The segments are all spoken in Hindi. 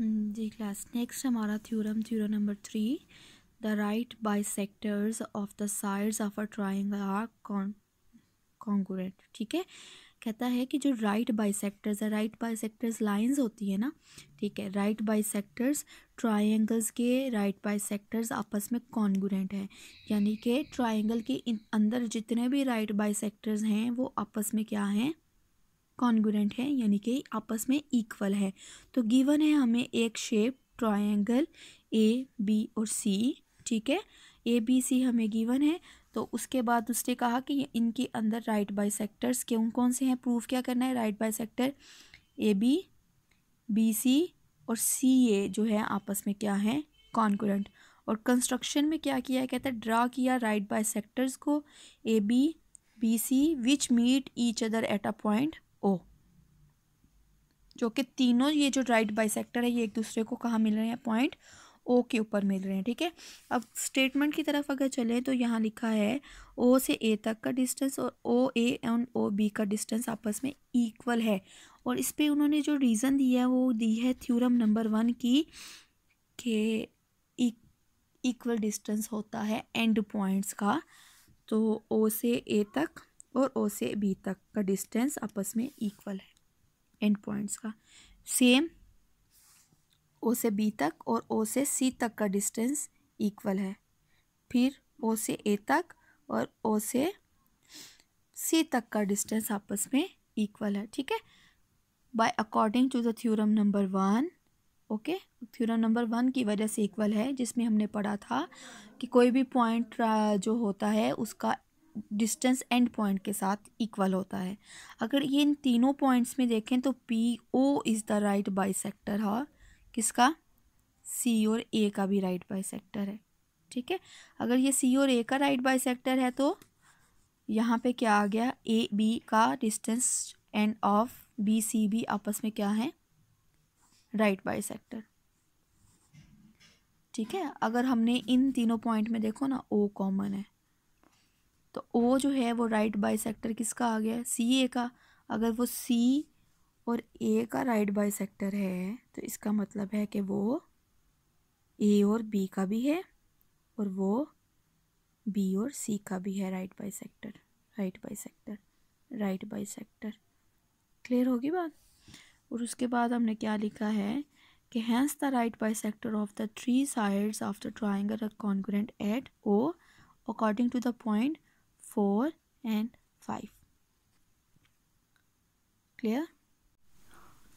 जी क्लास नेक्स्ट हमारा theorem theorem number three the right by bisectors of the sides of a triangle are congruent ठीक है कहता है कि जो राइट बाई सेक्टर्स है राइट बाई सेक्टर्स लाइन्स होती है ना ठीक है राइट बाई सेक्टर्स ट्राइंगल्स के राइट बाई सेक्टर्स आपस में कॉन्गोरेंट है यानी कि ट्राइंगल के अंदर जितने भी राइट बाई सेक्टर्स हैं वो आपस में क्या हैं कॉन्गुरेंट है यानी कि आपस में इक्वल है तो गिवन है हमें एक शेप ट्रायंगल ए बी और सी ठीक है ए बी सी हमें गिवन है तो उसके बाद उसने कहा कि इनके अंदर राइट बाई सेक्टर्स क्यों कौन से हैं प्रूफ क्या करना है right by sector A B B सी और सी ए जो है आपस में क्या है कॉन्कुरेंट और कंस्ट्रक्शन में क्या किया है कहता है ड्रा किया राइट बाई सेक्टर्स को A B B C which meet each other at a point O जो कि तीनों ये जो राइट बाइसेक्टर है ये एक दूसरे को कहाँ मिल रहे हैं पॉइंट ओ के ऊपर मिल रहे हैं ठीक है अब स्टेटमेंट की तरफ अगर चलें तो यहाँ लिखा है ओ से ए तक का डिस्टेंस और O A and O B का डिस्टेंस आपस में इक्वल है और इस पर उन्होंने जो रीज़न दिया है वो दी है थ्योरम नंबर वन की के इक्वल e- डिस्टेंस होता है एंड पॉइंट्स का तो ओ से ए तक और ओ से बी तक का डिस्टेंस आपस में इक्वल है एंड पॉइंट्स का सेम ओ से बी तक और ओ से सी तक का डिस्टेंस इक्वल है फिर ओ से ए तक और ओ से सी तक का डिस्टेंस आपस में इक्वल है ठीक है by according to the theorem number one okay theorem number one की वजह से इक्वल है जिसमें हमने पढ़ा था कि कोई भी पॉइंट जो होता है उसका डिस्टेंस एंड पॉइंट के साथ इक्वल होता है अगर ये इन तीनों पॉइंट्स में देखें तो P O is the right bisector और किसका सी और ए का भी राइट बाई सेक्टर है ठीक है अगर ये सी और ए का राइट बाई सेक्टर है तो यहाँ पे क्या आ गया ए बी का distance and of B C B आपस में क्या है राइट बाई सेक्टर ठीक है अगर हमने इन तीनों पॉइंट में देखो ना ओ कॉमन है तो ओ जो है वो राइट बाई सेक्टर किसका आ गया सी ए का अगर वो सी और ए का राइट बाई सेक्टर है तो इसका मतलब है कि वो ए और बी का भी है और वो बी और सी का भी है right bisector right bisector right bisector clear होगी बात और उसके बाद हमने क्या लिखा है कि hence the right bisector of the three sides of the triangle are congruent at O according to the point four and five clear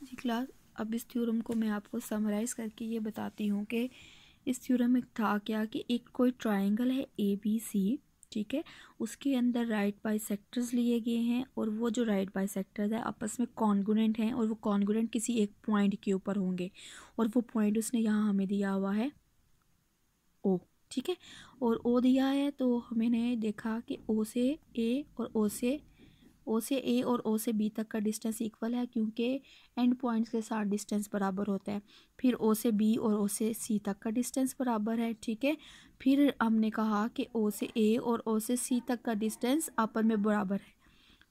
जी क्लास अब इस थ्योरम को मैं आपको समराइज़ करके ये बताती हूँ कि इस थ्योरम में था क्या कि एक कोई ट्रायंगल है ए बी सी ठीक है उसके अंदर राइट बाई सेक्टर्स लिए गए हैं और वो जो राइट बाई सेक्टर्स है आपस में कॉन्गोनेंट हैं और वो कॉन्गोनेंट किसी एक पॉइंट के ऊपर होंगे और वो पॉइंट उसने यहाँ हमें दिया हुआ है ओ ठीक है और ओ दिया है तो हमने देखा कि ओ से ए और ओ से ओ से ए और ओ से बी तक का डिस्टेंस इक्वल है क्योंकि एंड पॉइंट्स के साथ डिस्टेंस बराबर होता है फिर ओ से बी और ओ से सी तक का डिस्टेंस बराबर है ठीक है फिर हमने कहा कि ओ से ए और ओ से सी तक का डिस्टेंस आपस में बराबर है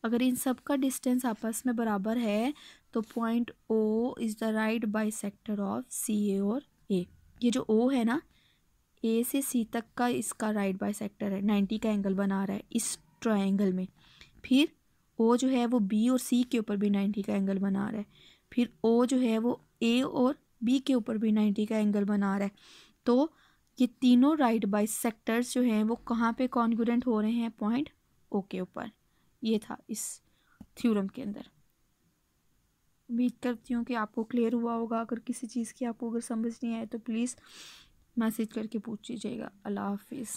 अगर इन सब का डिस्टेंस आपस में बराबर है तो point O is the right bisector of C A और ए ये जो ओ है ना ए से सी तक का इसका राइट बाई सेक्टर है नाइन्टी का एंगल बना रहा है इस ट्राइंगल में फिर ओ जो है वो बी और सी के ऊपर भी नाइन्टी का एंगल बना रहा है फिर ओ जो है वो ए और बी के ऊपर भी नाइन्टी का एंगल बना रहा है तो ये तीनों राइट बाई सेक्टर्स जो हैं वो कहाँ पे कॉन्गूरेंट हो रहे हैं पॉइंट ओ के ऊपर ये था इस थ्योरम के अंदर उम्मीद करती हूँ कि आपको क्लियर हुआ होगा अगर किसी चीज़ की आपको अगर समझ नहीं आए तो प्लीज़ मैसेज करके पूछ लीजिएगा अल्लाह हाफिज़